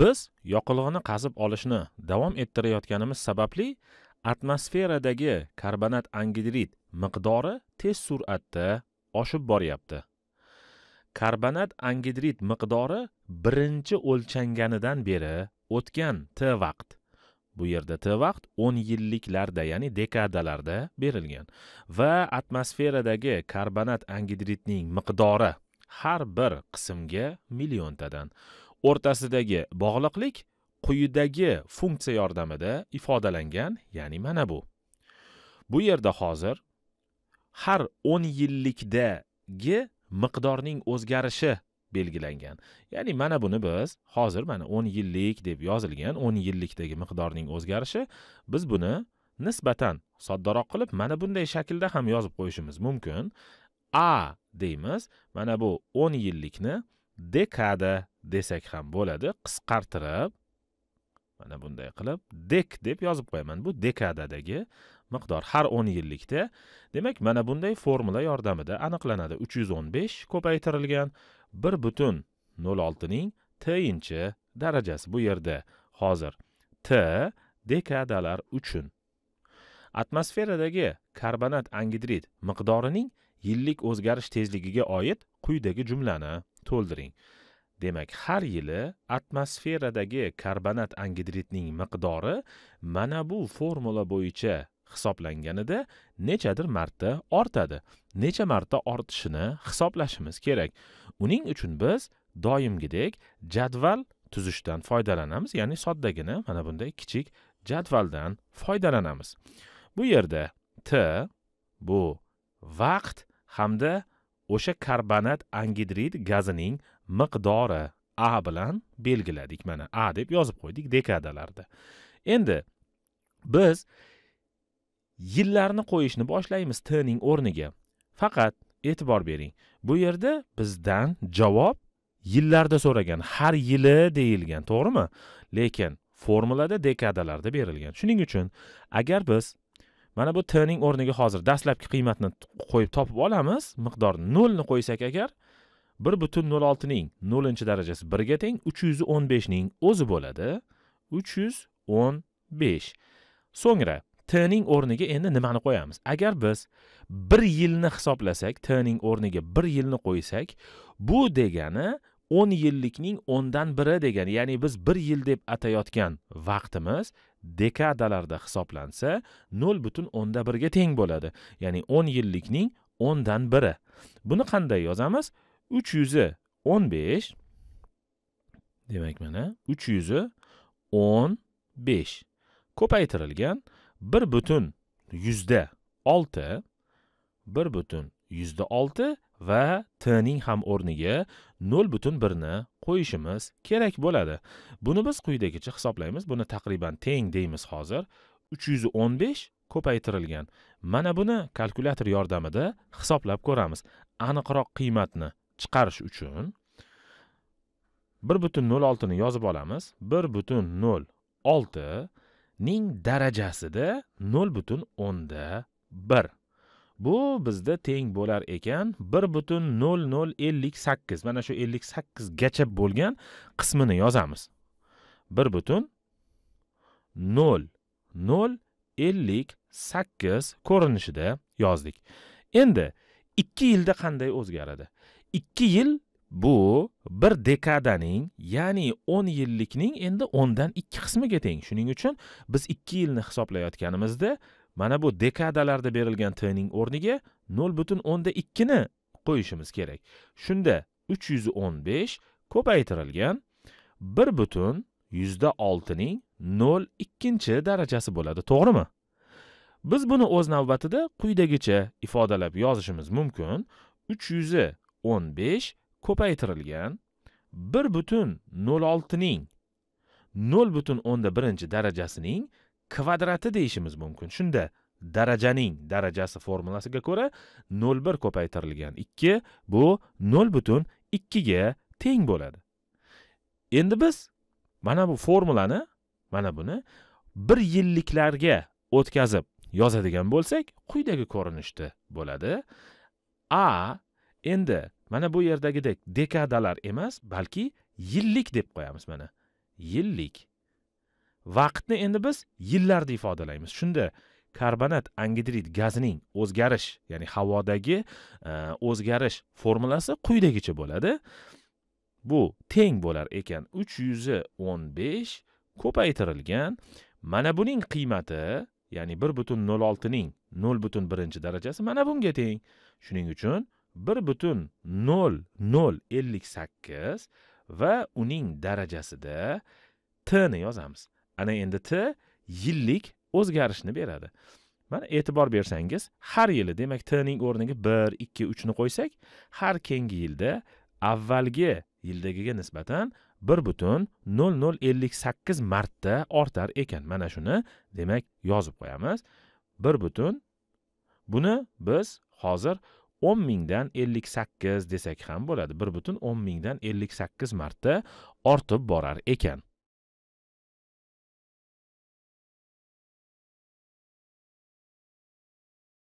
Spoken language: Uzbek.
biz yoqilg'ini qazib olishni davom ettirayotganimiz sababli atmosferadagi karbonat angidrid miqdori tez sur'atda oshib boryapti karbonat angidrid miqdori birinchi o'lchanganidan beri o'tgan t vaqt bu yerda t vaqt o'n yilliklarda ya'ni dekadalarda berilgan va atmosferadagi karbonat angidridning miqdori har bir qismga milliontadan o'rtasidagi bog'liqlik quyidagi funksiya yordamida ifodalangan ya'ni mana bu bu yerda hozir har 10 yillikdagi miqdorning o'zgarishi belgilangan ya'ni mana buni biz hozir mana o'n yillik deb yozilgan o'n yillikdagi miqdorning o'zgarishi biz buni nisbatan soddaroq qilib mana bunday shaklda ham yozib qo'yishimiz mumkin a deymiz mana bu o'n yillikni dekada desak ham bo'ladi qisqartirib mana bunday qilib dek deb yozib qo'yaman bu dekadadagi miqdor har o'n yillikda demak mana bunday formula yordamida aniqlanadi uch yuz o'n besh ko'paytirilgan bir butun nol oltining tinchi darajasi bu yerda hozir t dekadalar uchun atmosferadagi karbonat angidrid miqdorining yillik o'zgarish tezligiga oid quyidagi jumlani to'ldiring demak har yili atmosferadagi karbonat angidridning miqdori mana bu formula bo'yicha hisoblanganida nechadir marta ortadi necha marta ortishini hisoblashimiz kerak uning uchun biz doimgidek jadval tuzishdan foydalanamiz ya'ni soddagina mana bunday kichik jadvaldan foydalanamiz bu yerda t bu vaqt hamda o'sha karbonat angidrid gazining miqdori a bilan belgiladik mana a deb yozib qo'ydik dekadalarda endi biz yillarni qo'yishni boshlaymiz t ning o'rniga faqat e'tibor bering bu yerda bizdan javob yillarda so'ragan har yili deyilgan to'g'rimi lekin formulada dekadalarda berilgan shuning uchun agar biz mana bu t ning o'rniga hozir dastlabki qiymatni qo'yib topib olamiz miqdorni nolni qo'ysak agar bir butun nol oltining nolinchi darajasi birga teng uch yuz o'n beshning o'zi bo'ladi uch yuz o'n besh so'ngra t ning o'rniga endi nimani qo'yamiz agar biz bir yilni hisoblasak t ning o'rniga bir yilni qo'ysak bu degani o'n yillikning o'ndan biri degan ya'ni biz bir yil deb atayotgan vaqtimiz dekadalarda hisoblansa nol butun o'nda birga teng bo'ladi ya'ni o'n yillikning o'ndan biri buni qanday yozamiz uch yuzi o'n besh demak mana uch yuzi o'n besh ko'paytirilgan bir butun yuzda olti bir butun yuzda olti va tning ham o'rniga nol butun birni qo'yishimiz kerak bo'ladi buni biz quyidagicha hisoblaymiz buni taqriban teng deymiz hozir uch yuz o'n besh ko'paytirilgan mana buni kalkulyator yordamida hisoblab ko'ramiz aniqroq qiymatni chiqarish uchun bir butun nol oltini yozib olamiz bir butun nol olti ning darajasida nol butun o'nda bir bu bizda teng bo'lar ekan bir butun nol nol ellik sakkiz mana shu ellik sakkizgacha bo'lgan qismini yozamiz bir butun nol nol ellik sakkiz ko'rinishida yozdik endi ikki yilda qanday o'zgaradi ikki yil bu bir dekadaning ya'ni o'n yillikning endi o'ndan ikki qismiga teng shuning uchun biz ikki yilni hisoblayotganimizda mana bu dekadalarda berilgan tning o'rniga nol butun o'nda ikkini qo'yishimiz kerak shunda uch yuz o'n besh ko'paytirilgan bir butun yuzda oltining nol ikkinchi darajasi bo'ladi to'g'rimi biz buni o'z navbatida quyidagicha ifodalab yozishimiz mumkin uch yuz o'n besh ko'paytirilgan bir butun nol oltining nol butun o'nda birinchi darajasining kvadrati deyishimiz mumkin shunda darajaning darajasi formulasiga ko'ra nol bir ko'paytirilgan ikki bu nol butun ikkiga teng bo'ladi endi biz mana bu formulani mana buni bir yilliklarga o'tkazib yozadigan bo'lsak quyidagi ko'rinishda bo'ladi a endi mana bu yerdagidek dekadalar emas balki yillik deb qo'yamiz mana yillik vaqtni endi biz yillarda ifodalaymiz shunda karbonat angidrid gazining o'zgarish ya'ni havodagi e, o'zgarish formulasi quyidagicha bo'ladi bu teng bo'lar ekan uch yuz o'n besh ko'paytirilgan mana buning qiymati ya'ni bir butun nol oltining nol butun birinchi darajasi mana bunga teng shuning uchun bir butun nol nol ellik sakkiz va uning darajasida t ni yozamiz ana endi t yillik o'zgarishni beradi mana e'tibor bersangiz har yili demak t ning o'rniga 1, 2, 3 ni qo'ysak har keyingi yilda avvalgi yildagiga nisbatan bir butun nol nol ellik sakkiz marta ortar ekan mana shuni demak yozib qo'yamiz bir butun buni biz hozir o'n mingdan ellik sakkiz desak ham bo'ladi bir butun o'n mingdan ellik sakkiz marta ortib borar ekan